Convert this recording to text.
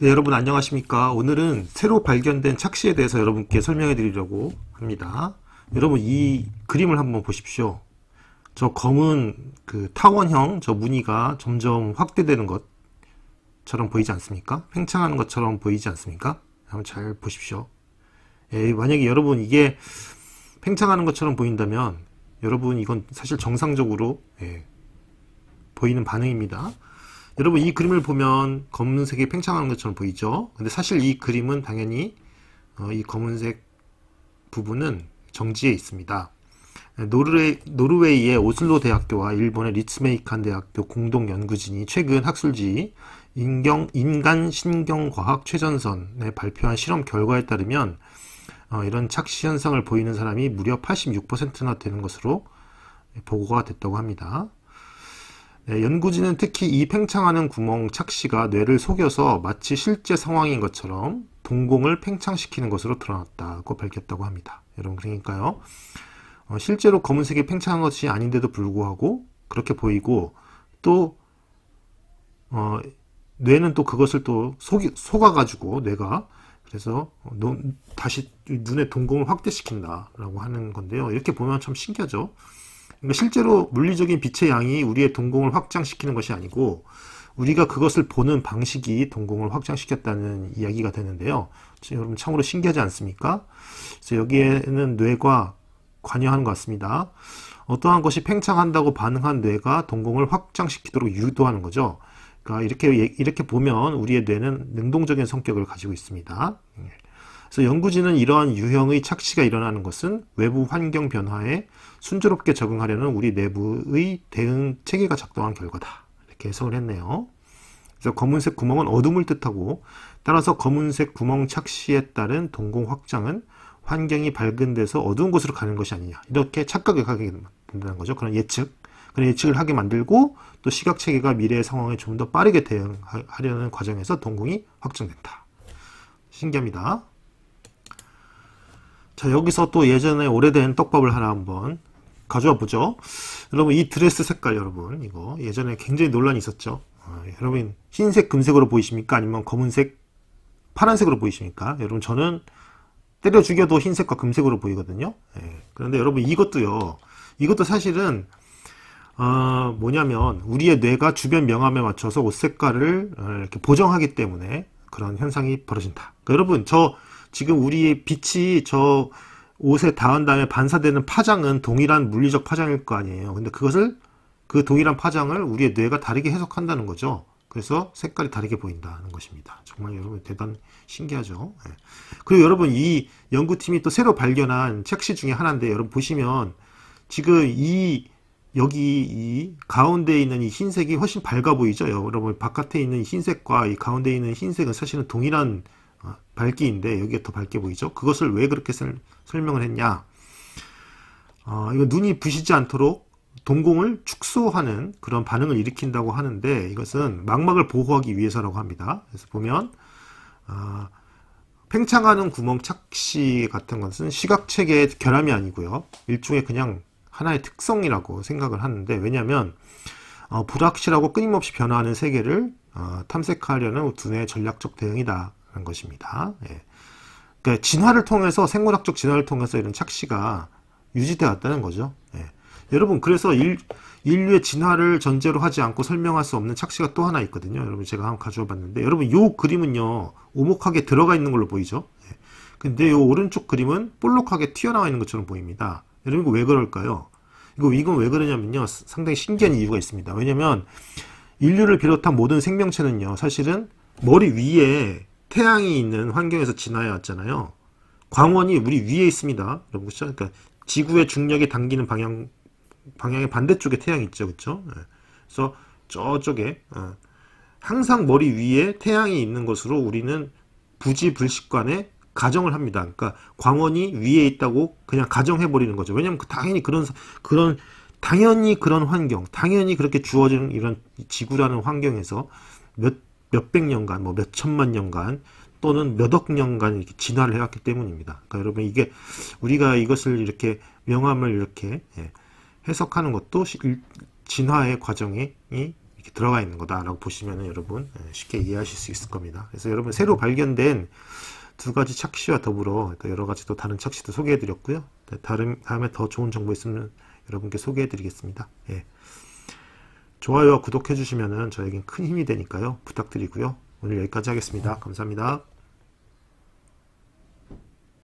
네, 여러분 안녕하십니까 오늘은 새로 발견된 착시에 대해서 여러분께 설명해 드리려고 합니다 여러분 이 그림을 한번 보십시오 저 검은 그 타원형 저 무늬가 점점 확대되는 것처럼 보이지 않습니까 팽창하는 것처럼 보이지 않습니까 한번 잘 보십시오 예, 만약에 여러분 이게 팽창하는 것처럼 보인다면 여러분 이건 사실 정상적으로 예, 보이는 반응입니다 여러분 이 그림을 보면 검은색이 팽창하는 것처럼 보이죠? 근데 사실 이 그림은 당연히 어, 이 검은색 부분은 정지에 있습니다. 노르웨이, 노르웨이의 오슬로 대학교와 일본의 리츠메이칸 대학교 공동 연구진이 최근 학술지 인경, 인간 신경과학 최전선에 발표한 실험 결과에 따르면 어, 이런 착시 현상을 보이는 사람이 무려 86%나 되는 것으로 보고가 됐다고 합니다. 네, 연구진은 특히 이 팽창하는 구멍 착시가 뇌를 속여서 마치 실제 상황인 것처럼 동공을 팽창시키는 것으로 드러났다고 밝혔다고 합니다. 여러분 그러니까요. 어, 실제로 검은색이 팽창한 것이 아닌데도 불구하고 그렇게 보이고 또 어, 뇌는 또 그것을 또 속이, 속아가지고 뇌가 그래서 어, 다시 눈의 동공을 확대시킨다라고 하는 건데요. 이렇게 보면 참 신기하죠. 그러니까 실제로 물리적인 빛의 양이 우리의 동공을 확장시키는 것이 아니고 우리가 그것을 보는 방식이 동공을 확장시켰다는 이야기가 되는데요. 여러분 참으로 신기하지 않습니까? 그래서 여기에는 뇌가 관여하는 것 같습니다. 어떠한 것이 팽창한다고 반응한 뇌가 동공을 확장시키도록 유도하는 거죠. 그러니까 이렇게 예, 이렇게 보면 우리의 뇌는 능동적인 성격을 가지고 있습니다. 예. 그래서 연구진은 이러한 유형의 착시가 일어나는 것은 외부 환경 변화에 순조롭게 적응하려는 우리 내부의 대응 체계가 작동한 결과다. 이렇게 해석을 했네요. 그래서 검은색 구멍은 어둠을 뜻하고 따라서 검은색 구멍 착시에 따른 동공 확장은 환경이 밝은 데서 어두운 곳으로 가는 것이 아니냐. 이렇게 착각을 하게 된다는 거죠. 그런 예측. 그런 예측을 하게 만들고 또 시각 체계가 미래의 상황에 좀 더 빠르게 대응하려는 과정에서 동공이 확장된다. 신기합니다. 자 여기서 또 예전에 오래된 떡밥을 하나 한번 가져와 보죠 여러분 이 드레스 색깔 여러분 이거 예전에 굉장히 논란이 있었죠 아, 여러분 흰색 금색으로 보이십니까 아니면 검은색 파란색으로 보이십니까 여러분 저는 때려 죽여도 흰색과 금색으로 보이거든요 예. 그런데 여러분 이것도요 이것도 사실은 어, 뭐냐면 우리의 뇌가 주변 명암에 맞춰서 옷 색깔을 어, 이렇게 보정하기 때문에 그런 현상이 벌어진다 그러니까 여러분 저 지금 우리의 빛이 저 옷에 닿은 다음에 반사되는 파장은 동일한 물리적 파장일 거 아니에요. 근데 그것을 그 동일한 파장을 우리의 뇌가 다르게 해석한다는 거죠. 그래서 색깔이 다르게 보인다는 것입니다. 정말 여러분 대단 신기하죠. 예. 그리고 여러분 이 연구팀이 또 새로 발견한 책시 중에 하나인데 여러분 보시면 지금 이 여기 이 가운데 있는 이 흰색이 훨씬 밝아 보이죠. 여러분 바깥에 있는 흰색과 이 가운데 있는 흰색은 사실은 동일한 밝기인데 여기에더 밝게 보이죠? 그것을 왜 그렇게 설, 명을 했냐? 어, 이거 눈이 부시지 않도록 동공을 축소하는 그런 반응을 일으킨다고 하는데 이것은 망막을 보호하기 위해서라고 합니다. 그래서 보면 어, 팽창하는 구멍 착시 같은 것은 시각체계의 결함이 아니고요. 일종의 그냥 하나의 특성이라고 생각을 하는데 왜냐하면 어, 불확실하고 끊임없이 변화하는 세계를 어, 탐색하려는 두뇌의 전략적 대응이다. 한 것입니다. 예. 그러니까 진화를 통해서 생물학적 진화를 통해서 이런 착시가 유지돼 왔다는 거죠. 예. 여러분 그래서 일, 인류의 진화를 전제로 하지 않고 설명할 수 없는 착시가 또 하나 있거든요. 여러분 제가 한번 가져와 봤는데 여러분 요 그림은요 오목하게 들어가 있는 걸로 보이죠. 예. 근데 요 오른쪽 그림은 볼록하게 튀어나와 있는 것처럼 보입니다. 여러분 이거 왜 그럴까요? 이거 이건 왜 그러냐면요 상당히 신기한 이유가 있습니다. 왜냐면 인류를 비롯한 모든 생명체는요 사실은 머리 위에 태양이 있는 환경에서 지나야 왔잖아요 광원이 우리 위에 있습니다. 여러분 그렇죠? 그러니까 지구의 중력이 당기는 방향 방향의 반대쪽에 태양이 있죠, 그렇죠? 그래서 저쪽에 어, 항상 머리 위에 태양이 있는 것으로 우리는 부지불식관에 가정을 합니다. 그러니까 광원이 위에 있다고 그냥 가정해 버리는 거죠. 왜냐하면 그 당연히 그런 그런 당연히 그런 환경, 당연히 그렇게 주어지 이런 지구라는 환경에서 몇 몇백 년간, 뭐 몇천만 년간 또는 몇억 년간 이렇게 진화를 해왔기 때문입니다. 그러니까 여러분 이게 우리가 이것을 이렇게 명함을 이렇게 예, 해석하는 것도 진화의 과정이 이렇게 들어가 있는 거다라고 보시면 여러분 예, 쉽게 이해하실 수 있을 겁니다. 그래서 여러분 새로 네. 발견된 두 가지 착시와 더불어 그러니까 여러 가지 또 다른 착시도 소개해드렸고요. 네, 다른 다음에 더 좋은 정보 있으면 여러분께 소개해드리겠습니다. 예. 좋아요와 구독해 주시면 저에겐 큰 힘이 되니까요. 부탁드리고요. 오늘 여기까지 하겠습니다. 감사합니다.